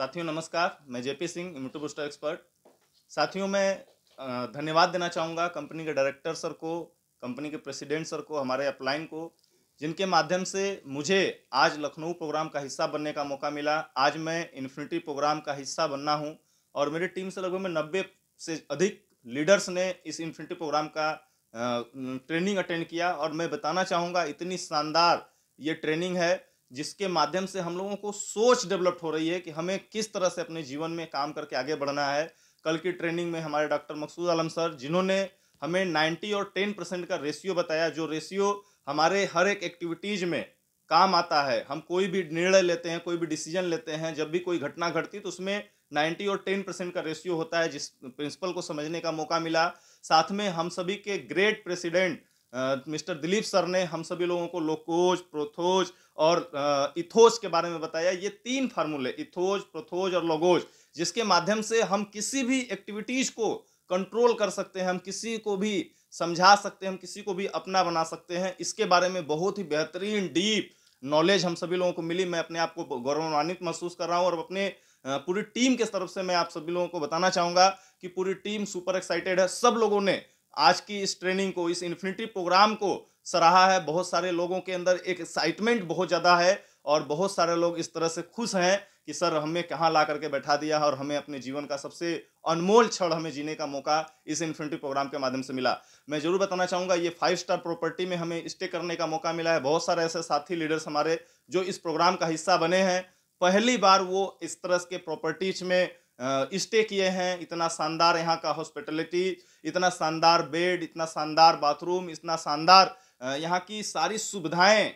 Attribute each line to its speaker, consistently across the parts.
Speaker 1: साथियों नमस्कार मैं जेपी सिंह इम्यूटो बूस्टर एक्सपर्ट साथियों मैं धन्यवाद देना चाहूँगा कंपनी के डायरेक्टर सर को कंपनी के प्रेसिडेंट सर को हमारे अपलाइन को जिनके माध्यम से मुझे आज लखनऊ प्रोग्राम का हिस्सा बनने का मौका मिला आज मैं इन्फिनिटी प्रोग्राम का हिस्सा बनना हूँ और मेरी टीम से लगभग में नब्बे से अधिक लीडर्स ने इस इन्फिनिटी प्रोग्राम का ट्रेनिंग अटेंड किया और मैं बताना चाहूँगा इतनी शानदार ये ट्रेनिंग है जिसके माध्यम से हम लोगों को सोच डेवलप्ड हो रही है कि हमें किस तरह से अपने जीवन में काम करके आगे बढ़ना है कल की ट्रेनिंग में हमारे डॉक्टर मकसूद आलम सर जिन्होंने हमें 90 और 10 परसेंट का रेशियो बताया जो रेशियो हमारे हर एक एक्टिविटीज़ में काम आता है हम कोई भी निर्णय लेते हैं कोई भी डिसीजन लेते हैं जब भी कोई घटना घटती तो उसमें 90 और 10 परसेंट का रेशियो होता है जिस प्रिंसिपल को समझने का मौका मिला साथ में हम सभी के great president mister Dilip sir ने हम सभी लोगों को लोकोज प्रोथोज और इथोज के बारे में बताया ये तीन फार्मूले इथोज प्रथोज और लोगोज जिसके माध्यम से हम किसी भी एक्टिविटीज़ को कंट्रोल कर सकते हैं हम किसी को भी समझा सकते हैं हम किसी को भी अपना बना सकते हैं इसके बारे में बहुत ही बेहतरीन डीप नॉलेज हम सभी लोगों को मिली मैं अपने आप को गौरवान्वित महसूस कर रहा हूँ और अपने पूरी टीम के तरफ से मैं आप सभी लोगों को बताना चाहूँगा कि पूरी टीम सुपर एक्साइटेड है सब लोगों ने आज की इस ट्रेनिंग को इस इन्फिनिटी प्रोग्राम को सराहा है बहुत सारे लोगों के अंदर एक एक्साइटमेंट बहुत ज़्यादा है और बहुत सारे लोग इस तरह से खुश हैं कि सर हमें कहाँ ला करके बैठा दिया और हमें अपने जीवन का सबसे अनमोल क्षण हमें जीने का मौका इस इन्फिनिटी प्रोग्राम के माध्यम से मिला मैं जरूर बताना चाहूँगा ये फाइव स्टार प्रॉपर्टी में हमें स्टे करने का मौका मिला है बहुत सारे ऐसे साथी लीडर्स हमारे जो इस प्रोग्राम का हिस्सा बने हैं पहली बार वो इस तरह के प्रॉपर्टीज में स्टे किए हैं इतना शानदार यहाँ का हॉस्पिटलिटी इतना शानदार बेड इतना शानदार बाथरूम इतना शानदार यहाँ की सारी सुविधाएं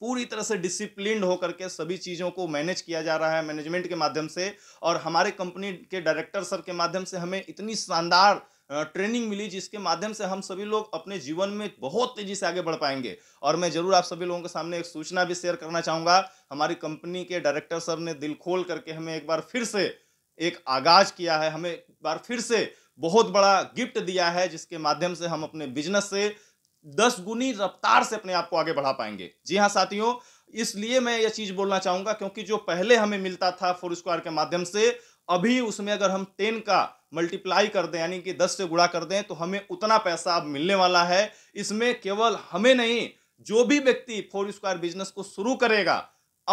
Speaker 1: पूरी तरह से डिसिप्लिन होकर के सभी चीज़ों को मैनेज किया जा रहा है मैनेजमेंट के माध्यम से और हमारे कंपनी के डायरेक्टर सर के माध्यम से हमें इतनी शानदार ट्रेनिंग मिली जिसके माध्यम से हम सभी लोग अपने जीवन में बहुत तेजी से आगे बढ़ पाएंगे और मैं जरूर आप सभी लोगों के सामने एक सूचना भी शेयर करना चाहूँगा हमारी कंपनी के डायरेक्टर सर ने दिल खोल करके हमें एक बार फिर से एक आगाज किया है हमें बार फिर से बहुत बड़ा गिफ्ट दिया है जिसके माध्यम से हम अपने बिजनेस से दस गुनी रफ्तार से अपने आप को आगे बढ़ा पाएंगे जी हाँ साथियों इसलिए मैं यह चीज बोलना चाहूंगा क्योंकि जो पहले हमें मिलता था फोर स्क्वायर के माध्यम से अभी उसमें अगर हम टेन का मल्टीप्लाई कर दें यानी कि दस से गुणा कर दें तो हमें उतना पैसा अब मिलने वाला है इसमें केवल हमें नहीं जो भी व्यक्ति फोर स्क्वायर बिजनेस को शुरू करेगा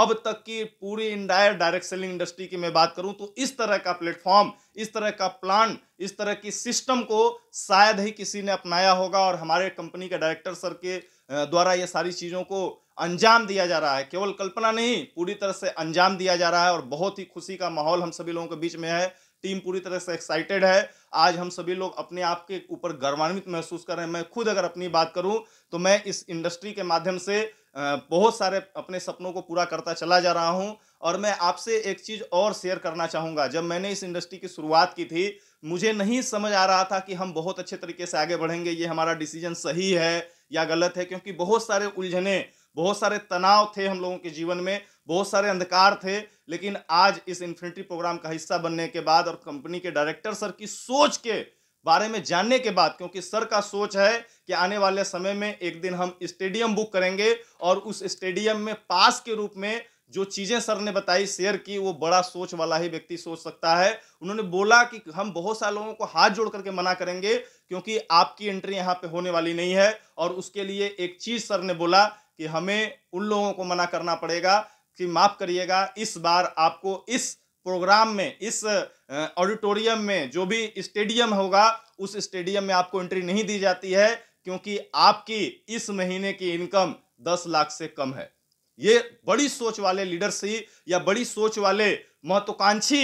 Speaker 1: अब तक की पूरी इंडायर डायरेक्ट सेलिंग इंडस्ट्री की मैं बात करूं तो इस तरह का प्लेटफॉर्म इस तरह का प्लान इस तरह की सिस्टम को शायद ही किसी ने अपनाया होगा और हमारे कंपनी के डायरेक्टर सर के द्वारा ये सारी चीज़ों को अंजाम दिया जा रहा है केवल कल्पना नहीं पूरी तरह से अंजाम दिया जा रहा है और बहुत ही खुशी का माहौल हम सभी लोगों के बीच में है टीम पूरी तरह से एक्साइटेड है आज हम सभी लोग अपने आप के ऊपर गर्वान्वित महसूस कर रहे हैं मैं खुद अगर अपनी बात करूं तो मैं इस इंडस्ट्री के माध्यम से बहुत सारे अपने सपनों को पूरा करता चला जा रहा हूं और मैं आपसे एक चीज़ और शेयर करना चाहूँगा जब मैंने इस इंडस्ट्री की शुरुआत की थी मुझे नहीं समझ आ रहा था कि हम बहुत अच्छे तरीके से आगे बढ़ेंगे ये हमारा डिसीजन सही है या गलत है क्योंकि बहुत सारे उलझने बहुत सारे तनाव थे हम लोगों के जीवन में बहुत सारे अंधकार थे लेकिन आज इस इन्फिनिटी प्रोग्राम का हिस्सा बनने के बाद और कंपनी के डायरेक्टर सर की सोच के बारे में जानने के बाद क्योंकि सर का सोच है कि आने वाले समय में एक दिन हम स्टेडियम बुक करेंगे और उस स्टेडियम में पास के रूप में जो चीज़ें सर ने बताई शेयर की वो बड़ा सोच वाला ही व्यक्ति सोच सकता है उन्होंने बोला कि हम बहुत सारे लोगों को हाथ जोड़ करके मना करेंगे क्योंकि आपकी एंट्री यहाँ पे होने वाली नहीं है और उसके लिए एक चीज़ सर ने बोला कि हमें उन लोगों को मना करना पड़ेगा कि माफ़ करिएगा इस बार आपको इस प्रोग्राम में इस ऑडिटोरियम में जो भी स्टेडियम होगा उस स्टेडियम में आपको एंट्री नहीं दी जाती है क्योंकि आपकी इस महीने की इनकम दस लाख से कम है ये बड़ी सोच वाले ही या बड़ी सोच वाले महत्वाकांक्षी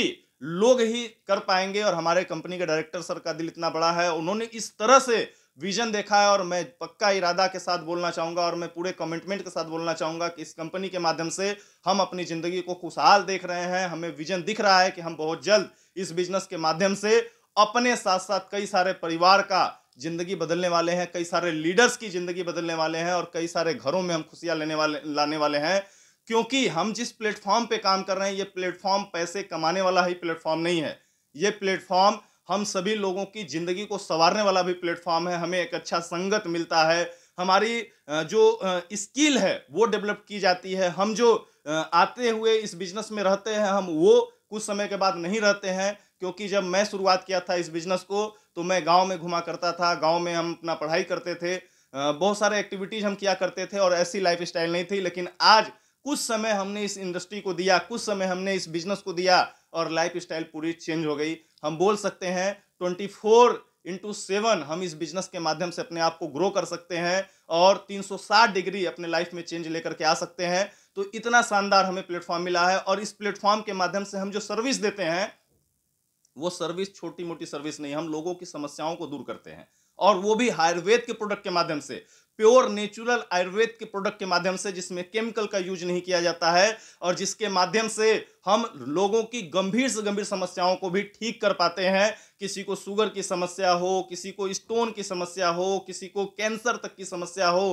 Speaker 1: लोग ही कर पाएंगे और हमारे कंपनी के डायरेक्टर सर का दिल इतना बड़ा है उन्होंने इस तरह से विजन देखा है और मैं पक्का इरादा के साथ बोलना चाहूँगा और मैं पूरे कमिटमेंट के साथ बोलना चाहूँगा कि इस कंपनी के माध्यम से हम अपनी ज़िंदगी को खुशहाल देख रहे हैं हमें विजन दिख रहा है कि हम बहुत जल्द इस बिजनेस के माध्यम से अपने साथ साथ कई सारे परिवार का ज़िंदगी बदलने वाले हैं कई सारे लीडर्स की ज़िंदगी बदलने वाले हैं और कई सारे घरों में हम खुशियाँ लेने वाले लाने वाले हैं क्योंकि हम जिस प्लेटफॉर्म पे काम कर रहे हैं ये प्लेटफॉर्म पैसे कमाने वाला ही प्लेटफॉर्म नहीं है ये प्लेटफॉर्म हम सभी लोगों की ज़िंदगी को संवारने वाला भी प्लेटफॉर्म है हमें एक अच्छा संगत मिलता है हमारी जो स्किल है वो डेवलप की जाती है हम जो आते हुए इस बिजनेस में रहते हैं हम वो कुछ समय के बाद नहीं रहते हैं क्योंकि जब मैं शुरुआत किया था इस बिजनेस को तो मैं गांव में घुमा करता था गांव में हम अपना पढ़ाई करते थे बहुत सारे एक्टिविटीज़ हम किया करते थे और ऐसी लाइफ स्टाइल नहीं थी लेकिन आज कुछ समय हमने इस इंडस्ट्री को दिया कुछ समय हमने इस बिजनेस को दिया और लाइफ स्टाइल पूरी चेंज हो गई हम बोल सकते हैं ट्वेंटी फोर इंटू सेवन हम इस बिजनेस के माध्यम से अपने आप को ग्रो कर सकते हैं और 360 डिग्री अपने लाइफ में चेंज लेकर के आ सकते हैं तो इतना शानदार हमें प्लेटफॉर्म मिला है और इस प्लेटफॉर्म के माध्यम से हम जो सर्विस देते हैं वो सर्विस छोटी मोटी सर्विस नहीं हम लोगों की समस्याओं को दूर करते हैं और वो भी आयुर्वेद के प्रोडक्ट के माध्यम से प्योर नेचुरल आयुर्वेद के प्रोडक्ट के माध्यम से जिसमें केमिकल का यूज नहीं किया जाता है और जिसके माध्यम से हम लोगों की गंभीर से गंभीर समस्याओं को भी ठीक कर पाते हैं किसी को शुगर की समस्या हो किसी को स्टोन की समस्या हो किसी को कैंसर तक की समस्या हो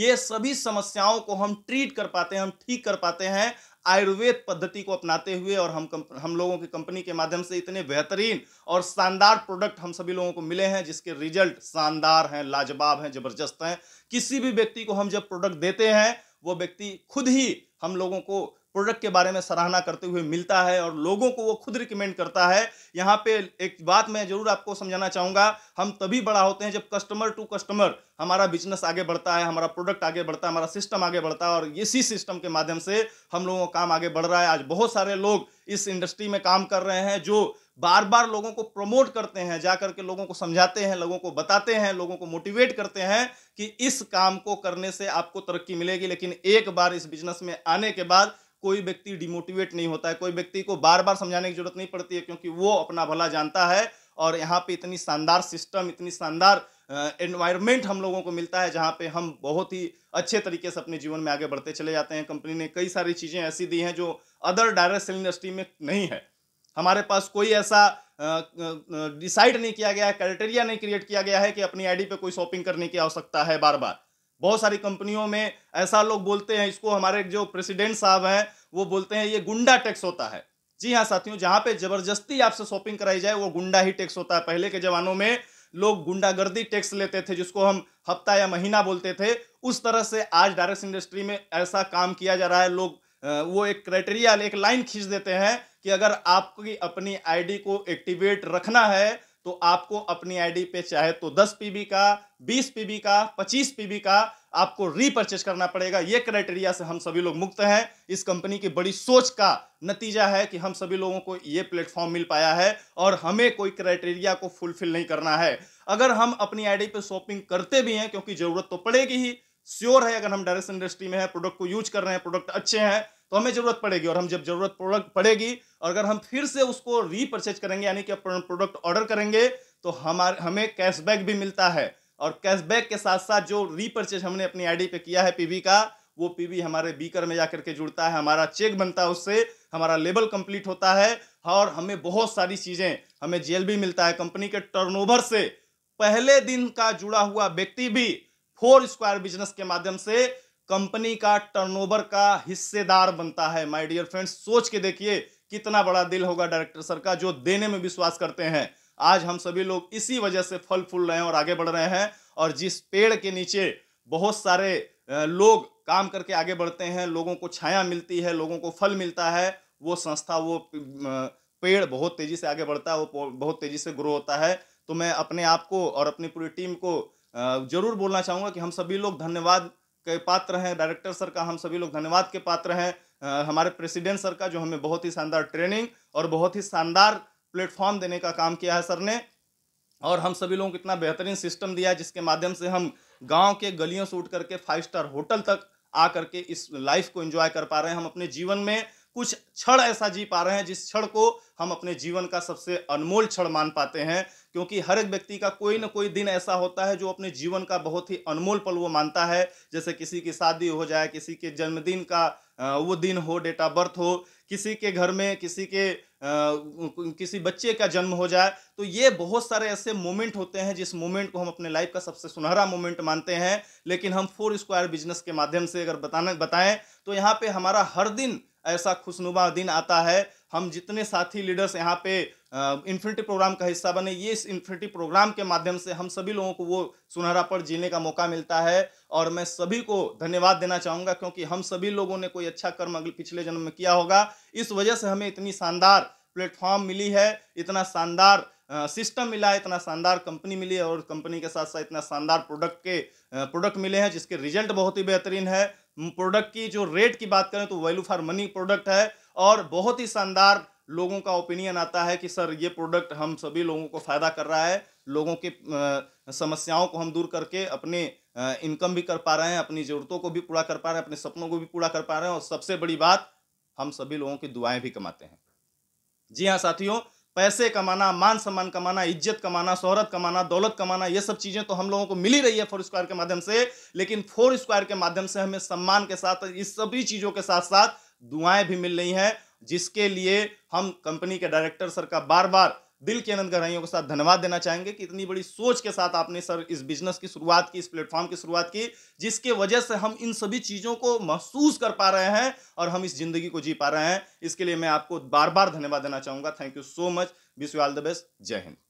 Speaker 1: ये सभी समस्याओं को हम ट्रीट कर पाते हैं हम ठीक कर पाते हैं आयुर्वेद पद्धति को अपनाते हुए और हम हम लोगों की कंपनी के माध्यम से इतने बेहतरीन और शानदार प्रोडक्ट हम सभी लोगों को मिले हैं जिसके रिजल्ट शानदार हैं लाजवाब हैं ज़बरदस्त हैं किसी भी व्यक्ति को हम जब प्रोडक्ट देते हैं वो व्यक्ति खुद ही हम लोगों को प्रोडक्ट के बारे में सराहना करते हुए मिलता है और लोगों को वो खुद रिकमेंड करता है यहाँ पे एक बात मैं ज़रूर आपको समझाना चाहूँगा हम तभी बड़ा होते हैं जब कस्टमर टू कस्टमर हमारा बिजनेस आगे बढ़ता है हमारा प्रोडक्ट आगे बढ़ता है हमारा सिस्टम आगे बढ़ता है और इसी सिस्टम के माध्यम से हम लोगों का काम आगे बढ़ रहा है आज बहुत सारे लोग इस इंडस्ट्री में काम कर रहे हैं जो बार बार लोगों को प्रमोट करते हैं जा करके लोगों को समझाते हैं लोगों को बताते हैं लोगों को मोटिवेट करते हैं कि इस काम को करने से आपको तरक्की मिलेगी लेकिन एक बार इस बिजनेस में आने के बाद कोई व्यक्ति डिमोटिवेट नहीं होता है कोई व्यक्ति को बार बार समझाने की जरूरत नहीं पड़ती है क्योंकि वो अपना भला जानता है और यहाँ पे इतनी शानदार सिस्टम इतनी शानदार एनवायरनमेंट हम लोगों को मिलता है जहाँ पे हम बहुत ही अच्छे तरीके से अपने जीवन में आगे बढ़ते चले जाते हैं कंपनी ने कई सारी चीज़ें ऐसी दी हैं जो अदर डायरेक्ट सेल इंडस्ट्री में नहीं है हमारे पास कोई ऐसा डिसाइड नहीं किया गया है क्राइटेरिया नहीं क्रिएट किया गया है कि अपनी आईडी पे कोई शॉपिंग करने की आवश्यकता है बार बार बहुत सारी कंपनियों में ऐसा लोग बोलते हैं इसको हमारे जो प्रेसिडेंट साहब हैं वो बोलते हैं ये गुंडा टैक्स होता है जी हाँ साथियों जहाँ पे जबरदस्ती आपसे शॉपिंग कराई जाए वो गुंडा ही टैक्स होता है पहले के ज़मानों में लोग गुंडागर्दी टैक्स लेते थे जिसको हम हफ्ता या महीना बोलते थे उस तरह से आज डायरेक्ट इंडस्ट्री में ऐसा काम किया जा रहा है लोग वो एक क्राइटेरिया एक लाइन खींच देते हैं कि अगर आपकी अपनी आईडी को एक्टिवेट रखना है तो आपको अपनी आईडी पे चाहे तो 10 पीबी का 20 पीबी का 25 पीबी का आपको रीपर्चेज करना पड़ेगा ये क्राइटेरिया से हम सभी लोग मुक्त हैं इस कंपनी की बड़ी सोच का नतीजा है कि हम सभी लोगों को ये प्लेटफॉर्म मिल पाया है और हमें कोई क्राइटेरिया को फुलफिल नहीं करना है अगर हम अपनी आईडी पे शॉपिंग करते भी हैं क्योंकि जरूरत तो पड़ेगी ही श्योर है अगर हम डायरेक्शन इंडस्ट्री में है प्रोडक्ट को यूज कर रहे हैं प्रोडक्ट अच्छे हैं तो हमें ज़रूरत पड़ेगी और हम जब ज़रूरत प्रोडक्ट पड़ेगी और अगर हम फिर से उसको रीपर्चेज करेंगे यानी कि प्रोडक्ट ऑर्डर करेंगे तो हमारे हमें कैशबैक भी मिलता है और कैशबैक के साथ साथ जो रीपर्चेज हमने अपनी आईडी पे किया है पीवी का वो पीवी हमारे बीकर में जाकर के जुड़ता है हमारा चेक बनता है उससे हमारा लेबल कंप्लीट होता है और हमें बहुत सारी चीज़ें हमें जेल भी मिलता है कंपनी के टर्नओवर से पहले दिन का जुड़ा हुआ व्यक्ति भी फोर स्क्वायर बिजनेस के माध्यम से कंपनी का टर्नओवर का हिस्सेदार बनता है माय डियर फ्रेंड्स सोच के देखिए कितना बड़ा दिल होगा डायरेक्टर सर का जो देने में विश्वास करते हैं आज हम सभी लोग इसी वजह से फल फूल रहे हैं और आगे बढ़ रहे हैं और जिस पेड़ के नीचे बहुत सारे लोग काम करके आगे बढ़ते हैं लोगों को छाया मिलती है लोगों को फल मिलता है वो संस्था वो पेड़ बहुत तेज़ी से आगे बढ़ता है वो बहुत तेज़ी से ग्रो होता है तो मैं अपने आप को और अपनी पूरी टीम को जरूर बोलना चाहूँगा कि हम सभी लोग धन्यवाद के पात्र हैं डायरेक्टर सर का हम सभी लोग धन्यवाद के पात्र हैं हमारे प्रेसिडेंट सर का जो हमें बहुत ही शानदार ट्रेनिंग और बहुत ही शानदार प्लेटफॉर्म देने का काम किया है सर ने और हम सभी लोगों को इतना बेहतरीन सिस्टम दिया जिसके माध्यम से हम गांव के गलियों से उठ करके फाइव स्टार होटल तक आ करके इस लाइफ को एंजॉय कर पा रहे हैं हम अपने जीवन में कुछ क्षण ऐसा जी पा रहे हैं जिस क्षण को हम अपने जीवन का सबसे अनमोल क्षण मान पाते हैं क्योंकि हर एक व्यक्ति का कोई ना कोई दिन ऐसा होता है जो अपने जीवन का बहुत ही अनमोल पल वो मानता है जैसे किसी की शादी हो जाए किसी के जन्मदिन का वो दिन हो डेट ऑफ बर्थ हो किसी के घर में किसी के आ, किसी बच्चे का जन्म हो जाए तो ये बहुत सारे ऐसे मोमेंट होते हैं जिस मोमेंट को हम अपने लाइफ का सबसे सुनहरा मोमेंट मानते हैं लेकिन हम फोर स्क्वायर बिजनेस के माध्यम से अगर बताना बताएं तो यहाँ पे हमारा हर दिन ऐसा खुशनुमा दिन आता है हम जितने साथी लीडर्स यहाँ पे इन्फिनिटी प्रोग्राम का हिस्सा बने ये इस इन्फिनिटी प्रोग्राम के माध्यम से हम सभी लोगों को वो सुनहरा पर जीने का मौका मिलता है और मैं सभी को धन्यवाद देना चाहूँगा क्योंकि हम सभी लोगों ने कोई अच्छा कर्म अगले पिछले जन्म में किया होगा इस वजह से हमें इतनी शानदार प्लेटफॉर्म मिली है इतना शानदार सिस्टम मिला है इतना शानदार कंपनी मिली है और कंपनी के साथ साथ इतना शानदार प्रोडक्ट के प्रोडक्ट मिले हैं जिसके रिजल्ट बहुत ही बेहतरीन है प्रोडक्ट की जो रेट की बात करें तो वैल्यू फॉर मनी प्रोडक्ट है और बहुत ही शानदार लोगों का ओपिनियन आता है कि सर ये प्रोडक्ट हम सभी लोगों को फ़ायदा कर रहा है लोगों की समस्याओं को हम दूर करके अपने इनकम भी कर पा रहे हैं अपनी ज़रूरतों को भी पूरा कर पा रहे हैं अपने सपनों को भी पूरा कर पा रहे हैं और सबसे बड़ी बात हम सभी लोगों की दुआएं भी कमाते हैं जी हाँ साथियों पैसे कमाना मान सम्मान कमाना इज्जत कमाना शहरत कमाना दौलत कमाना ये सब चीज़ें तो हम लोगों को मिल ही रही है फोर स्क्वायर के माध्यम से लेकिन फोर स्क्वायर के माध्यम से हमें सम्मान के साथ इस सभी चीज़ों के साथ साथ दुआएं भी मिल रही हैं जिसके लिए हम कंपनी के डायरेक्टर सर का बार बार दिल के आनंद गहराइयों के साथ धन्यवाद देना चाहेंगे कि इतनी बड़ी सोच के साथ आपने सर इस बिजनेस की शुरुआत की इस प्लेटफॉर्म की शुरुआत की जिसके वजह से हम इन सभी चीज़ों को महसूस कर पा रहे हैं और हम इस जिंदगी को जी पा रहे हैं इसके लिए मैं आपको बार बार धन्यवाद देना चाहूँगा thank you so much wish you all the best जय हिंद